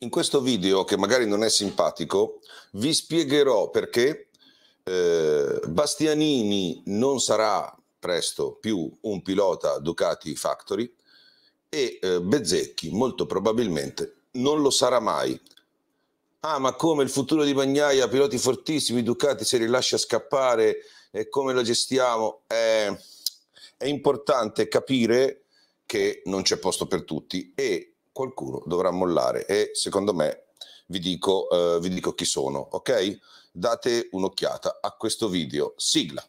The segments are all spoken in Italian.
In questo video, che magari non è simpatico, vi spiegherò perché eh, Bastianini non sarà presto più un pilota Ducati Factory e eh, Bezzecchi molto probabilmente non lo sarà mai. Ah, ma come il futuro di Bagnaia, piloti fortissimi, Ducati se li lascia scappare e come lo gestiamo? Eh, è importante capire che non c'è posto per tutti e qualcuno dovrà mollare e secondo me vi dico, eh, vi dico chi sono, ok? Date un'occhiata a questo video. Sigla.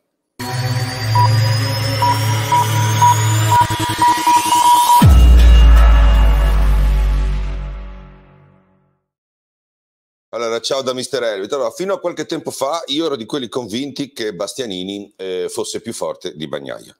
Allora, ciao da Mister Elvit. Allora, fino a qualche tempo fa io ero di quelli convinti che Bastianini eh, fosse più forte di Bagnaia.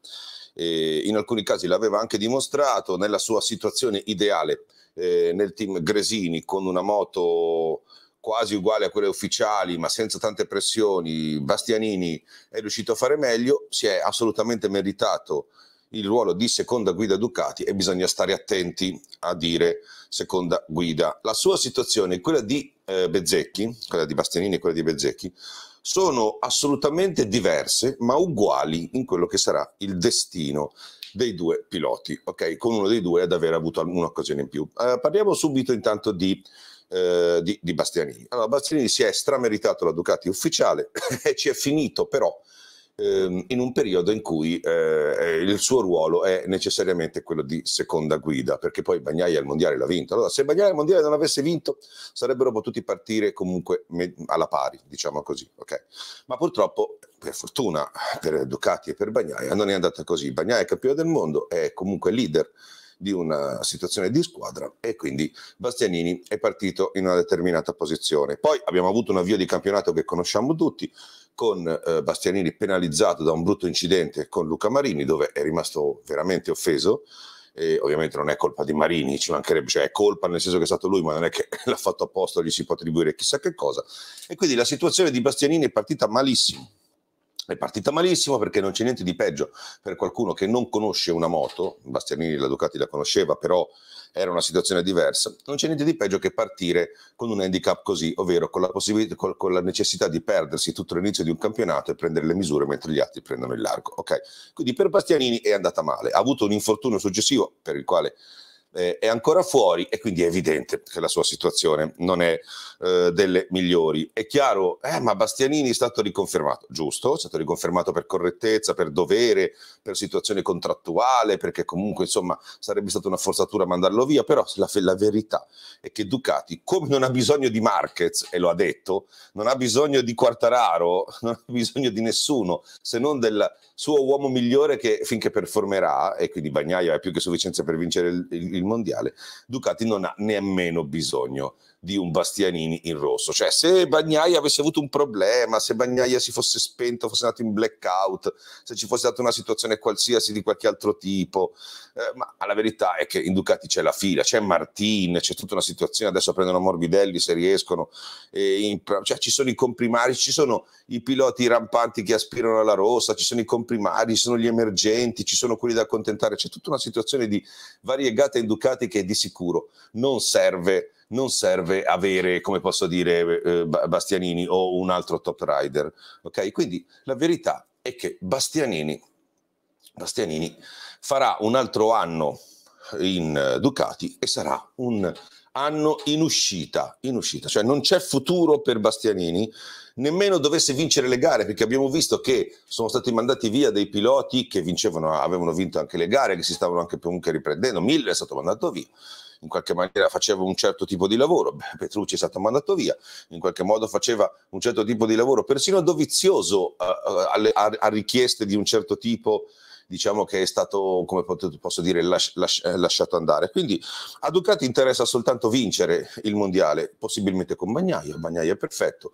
E in alcuni casi l'aveva anche dimostrato nella sua situazione ideale eh, nel team Gresini con una moto quasi uguale a quelle ufficiali, ma senza tante pressioni, Bastianini è riuscito a fare meglio, si è assolutamente meritato il ruolo di seconda guida Ducati e bisogna stare attenti a dire seconda guida. La sua situazione e quella di eh, Bezzecchi, quella di Bastianini e quella di Bezzecchi, sono assolutamente diverse ma uguali in quello che sarà il destino dei due piloti, ok? Con uno dei due ad aver avuto un'occasione in più. Uh, parliamo subito intanto di, uh, di, di Bastianini. Allora, Bastianini si è strameritato la Ducati ufficiale e ci è finito però Ehm, in un periodo in cui eh, eh, il suo ruolo è necessariamente quello di seconda guida, perché poi Bagnaia al mondiale l'ha vinto. Allora, se Bagnaia al mondiale non avesse vinto, sarebbero potuti partire comunque alla pari, diciamo così. Okay? Ma purtroppo, per fortuna per Ducati e per Bagnaia, non è andata così. Bagnaia è campione del mondo, è comunque leader di una situazione di squadra e quindi Bastianini è partito in una determinata posizione. Poi abbiamo avuto un avvio di campionato che conosciamo tutti, con eh, Bastianini penalizzato da un brutto incidente con Luca Marini dove è rimasto veramente offeso. E ovviamente non è colpa di Marini, ci mancherebbe, cioè è colpa nel senso che è stato lui, ma non è che l'ha fatto apposta, gli si può attribuire chissà che cosa. E quindi la situazione di Bastianini è partita malissimo. È partita malissimo perché non c'è niente di peggio per qualcuno che non conosce una moto. Bastianini la Ducati la conosceva, però era una situazione diversa, non c'è niente di peggio che partire con un handicap così, ovvero con la, con, con la necessità di perdersi tutto l'inizio di un campionato e prendere le misure mentre gli altri prendono il largo. Okay? Quindi per Bastianini è andata male, ha avuto un infortunio successivo per il quale eh, è ancora fuori e quindi è evidente che la sua situazione non è eh, delle migliori. È chiaro, eh, ma Bastianini è stato riconfermato, giusto? È stato riconfermato per correttezza, per dovere, per situazione contrattuale, perché comunque insomma sarebbe stata una forzatura mandarlo via, però la, la verità è che Ducati, come non ha bisogno di Marquez, e lo ha detto, non ha bisogno di Quartararo, non ha bisogno di nessuno, se non del suo uomo migliore che finché performerà, e quindi Bagnaia è più che sufficiente per vincere il, il il mondiale Ducati non ha nemmeno bisogno di un Bastianini in rosso. Cioè, se Bagnaia avesse avuto un problema, se Bagnaia si fosse spento, fosse andato in blackout, se ci fosse stata una situazione qualsiasi di qualche altro tipo, eh, ma la verità è che in Ducati c'è la fila, c'è Martin, c'è tutta una situazione, adesso prendono Morbidelli se riescono, in, cioè, ci sono i comprimari, ci sono i piloti rampanti che aspirano alla rossa, ci sono i comprimari, ci sono gli emergenti, ci sono quelli da accontentare, c'è tutta una situazione di variegata in Ducati che di sicuro non serve non serve avere, come posso dire, eh, eh Bastianini o un altro top rider. Ok, Quindi la verità è che Bastianini, Bastianini farà un altro anno in Ducati e sarà un anno in uscita, in uscita, cioè non c'è futuro per Bastianini, nemmeno dovesse vincere le gare, perché abbiamo visto che sono stati mandati via dei piloti che vincevano, avevano vinto anche le gare, che si stavano anche comunque riprendendo, Miller è stato mandato via in qualche maniera faceva un certo tipo di lavoro, Petrucci è stato mandato via, in qualche modo faceva un certo tipo di lavoro, persino Dovizioso eh, eh alle, a, a richieste di un certo tipo diciamo che è stato, come posso dire, las- las- eh, lasciato andare. Quindi a Ducati interessa soltanto vincere il mondiale, possibilmente con Bagnaia, Bagnaia è perfetto.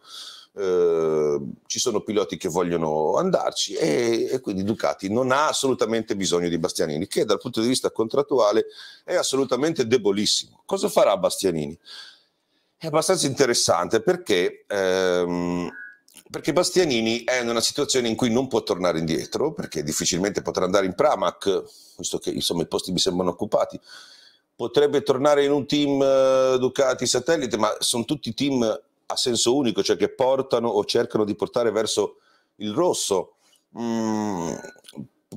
Eh, ci sono piloti che vogliono andarci e, e, quindi Ducati non ha assolutamente bisogno di Bastianini, che dal punto di vista contrattuale è assolutamente debolissimo. Cosa farà Bastianini? È abbastanza interessante perché ehm, perché Bastianini è in una situazione in cui non può tornare indietro, perché difficilmente potrà andare in Pramac, visto che insomma i posti mi sembrano occupati. Potrebbe tornare in un team eh, Ducati Satellite, ma sono tutti team a senso unico, cioè che portano o cercano di portare verso il rosso. Mm,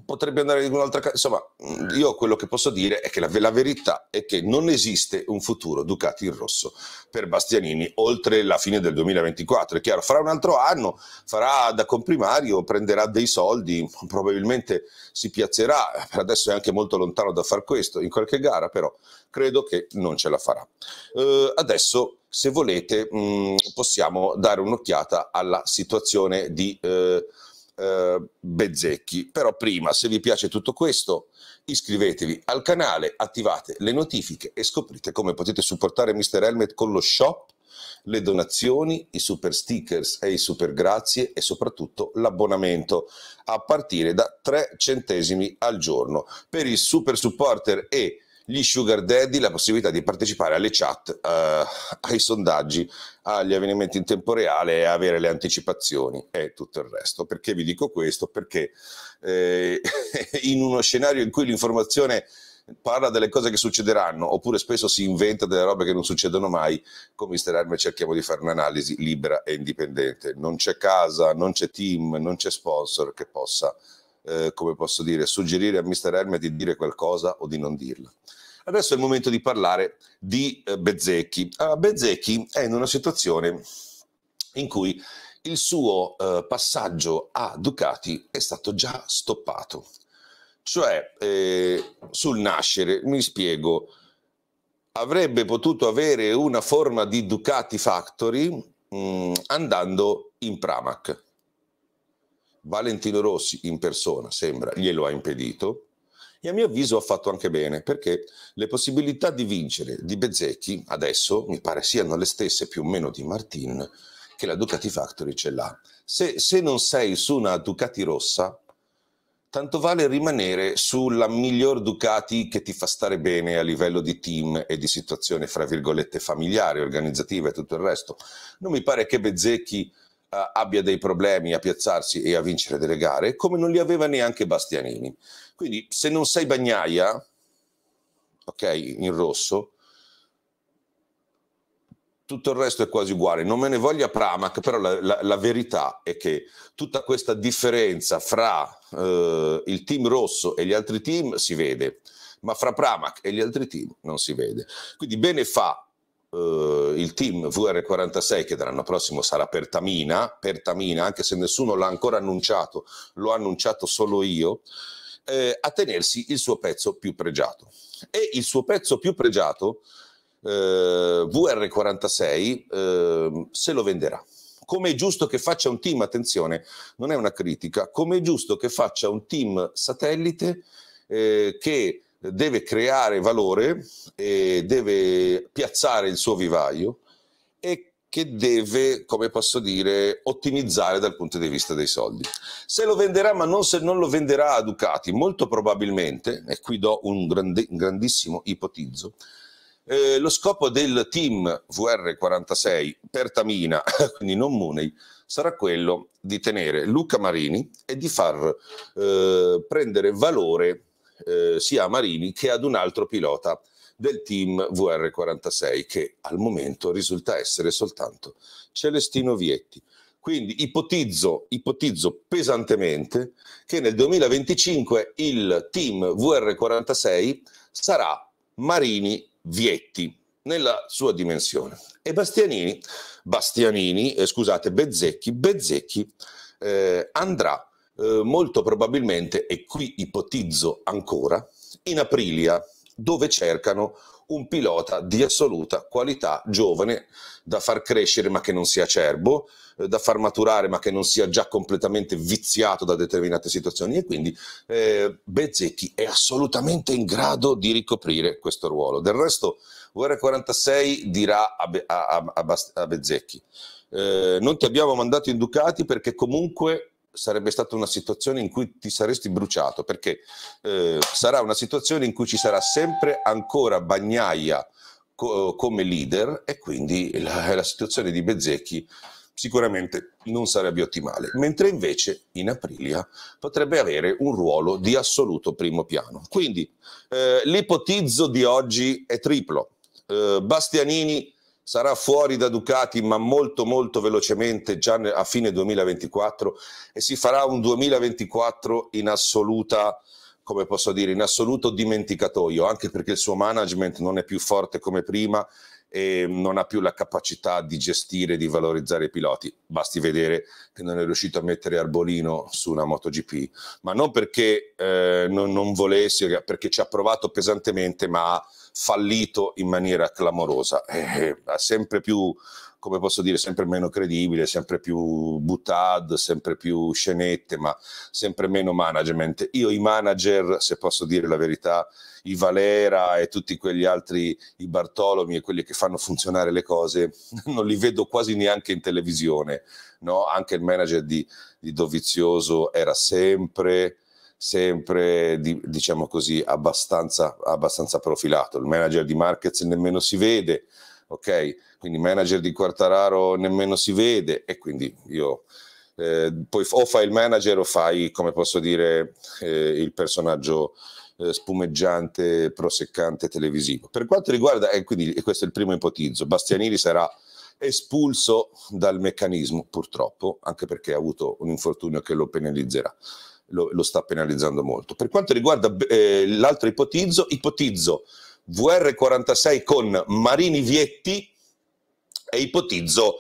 potrebbe andare in un'altra casa. Insomma, io quello che posso dire è che la, la, verità è che non esiste un futuro Ducati in rosso per Bastianini oltre la fine del 2024. È chiaro, farà un altro anno, farà da comprimario, prenderà dei soldi, probabilmente si piazzerà. Per adesso è anche molto lontano da far questo in qualche gara, però credo che non ce la farà. Uh, adesso se volete mh, mm, possiamo dare un'occhiata alla situazione di eh, eh, Bezzecchi. Però prima, se vi piace tutto questo, iscrivetevi al canale, attivate le notifiche e scoprite come potete supportare Mr. Helmet con lo shop, le donazioni, i super stickers e i super grazie e soprattutto l'abbonamento a partire da 3 centesimi al giorno. Per i super supporter e gli sugar daddy la possibilità di partecipare alle chat, uh, ai sondaggi, agli avvenimenti in tempo reale e avere le anticipazioni e tutto il resto. Perché vi dico questo? Perché eh, in uno scenario in cui l'informazione parla delle cose che succederanno oppure spesso si inventa delle robe che non succedono mai, con Mister Arme cerchiamo di fare un'analisi libera e indipendente. Non c'è casa, non c'è team, non c'è sponsor che possa, eh, come posso dire, suggerire a Mister Arme di dire qualcosa o di non dirla. Adesso è il momento di parlare di eh, Bezzecchi. Ah, Bezzecchi è in una situazione in cui il suo eh, passaggio a Ducati è stato già stoppato. Cioè, eh, sul nascere, mi spiego, avrebbe potuto avere una forma di Ducati Factory mh, mm, andando in Pramac. Valentino Rossi in persona, sembra, glielo ha impedito e a mio avviso ha fatto anche bene perché le possibilità di vincere di Bezzecchi adesso mi pare siano le stesse più o meno di Martin che la Ducati Factory ce l'ha. Se, se non sei su una Ducati rossa, tanto vale rimanere sulla miglior Ducati che ti fa stare bene a livello di team e di situazione, fra virgolette, familiare, organizzativa e tutto il resto. Non mi pare che Bezzecchi eh, abbia dei problemi a piazzarsi e a vincere delle gare, come non li aveva neanche Bastianini. Quindi se non sei Bagnaia, ok, in rosso, tutto il resto è quasi uguale. Non me ne voglia Pramac, però la, la, la verità è che tutta questa differenza fra eh, il team rosso e gli altri team si vede, ma fra Pramac e gli altri team non si vede. Quindi bene fa Uh, il team VR46 che dall'anno prossimo sarà Pertamina, Tamina, anche se nessuno l'ha ancora annunciato, l'ho annunciato solo io, eh, a tenersi il suo pezzo più pregiato. E il suo pezzo più pregiato, eh, VR46, eh, se lo venderà. Come è giusto che faccia un team, attenzione, non è una critica, come è giusto che faccia un team satellite eh, che deve creare valore, e deve piazzare il suo vivaio e che deve, come posso dire, ottimizzare dal punto di vista dei soldi. Se lo venderà, ma non se non lo venderà a Ducati, molto probabilmente, e qui do un grande, grandissimo ipotizzo, eh, lo scopo del team VR46 per Tamina, quindi non Munei, sarà quello di tenere Luca Marini e di far eh, prendere valore eh, sia a Marini che ad un altro pilota del team VR46 che al momento risulta essere soltanto Celestino Vietti. Quindi ipotizzo, ipotizzo pesantemente che nel 2025 il team VR46 sarà Marini Vietti nella sua dimensione. E Bastianini, Bastianini eh, scusate, Bezzecchi, Bezzecchi eh, andrà eh, molto probabilmente, e qui ipotizzo ancora, in Aprilia, dove cercano un pilota di assoluta qualità, giovane, da far crescere ma che non sia acerbo, eh, da far maturare ma che non sia già completamente viziato da determinate situazioni e quindi eh, Bezzecchi è assolutamente in grado di ricoprire questo ruolo. Del resto VR46 dirà a, Be- a, a, a Bezzecchi eh, non ti abbiamo mandato in Ducati perché comunque sarebbe stata una situazione in cui ti saresti bruciato, perché eh, sarà una situazione in cui ci sarà sempre ancora bagnaia co- come leader e quindi la, la situazione di Bezzecchi sicuramente non sarebbe ottimale, mentre invece in Aprilia potrebbe avere un ruolo di assoluto primo piano. Quindi eh, l'ipotizzo di oggi è triplo. Eh, Bastianini sarà fuori da Ducati ma molto molto velocemente già a fine 2024 e si farà un 2024 in assoluta come posso dire, in assoluto dimenticatoio, anche perché il suo management non è più forte come prima e non ha più la capacità di gestire e di valorizzare i piloti. Basti vedere che non è riuscito a mettere Arbolino su una MotoGP, ma non perché eh, non, non volesse, perché ci ha provato pesantemente, ma ha fallito in maniera clamorosa, eh, eh sempre più, come posso dire, sempre meno credibile, sempre più buttad, sempre più scenette, ma sempre meno management. Io i manager, se posso dire la verità, i Valera e tutti quegli altri, i Bartolomi e quelli che fanno funzionare le cose, non li vedo quasi neanche in televisione. No? Anche il manager di, di Dovizioso era sempre sempre di, diciamo così abbastanza, abbastanza profilato il manager di markets nemmeno si vede ok quindi manager di Quartararo nemmeno si vede e quindi io eh, poi o fai il manager o fai come posso dire eh, il personaggio eh, spumeggiante proseccante televisivo per quanto riguarda e quindi e questo è il primo ipotizzo Bastianini sarà espulso dal meccanismo purtroppo anche perché ha avuto un infortunio che lo penalizzerà lo, lo sta penalizzando molto. Per quanto riguarda eh, l'altro ipotizzo, ipotizzo VR46 con Marini Vietti e ipotizzo,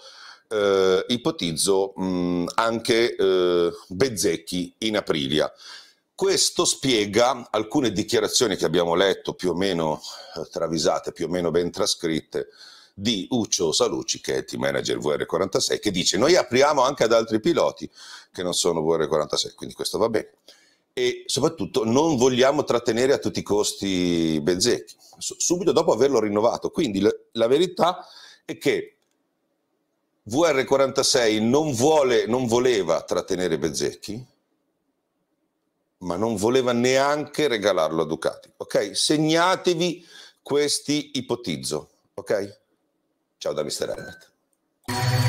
eh, ipotizzo mh, anche eh, Bezzecchi in Aprilia. Questo spiega alcune dichiarazioni che abbiamo letto più o meno eh, travisate, più o meno ben trascritte, di Uccio Salucci, che è il team manager VR46, che dice noi apriamo anche ad altri piloti che non sono VR46, quindi questo va bene. E soprattutto non vogliamo trattenere a tutti i costi Bezzecchi, subito dopo averlo rinnovato. Quindi la verità è che VR46 non, vuole, non voleva trattenere Bezzecchi, ma non voleva neanche regalarlo a Ducati. Ok? Segnatevi questi ipotizzo, ok? Ciao da Mr. Helmet.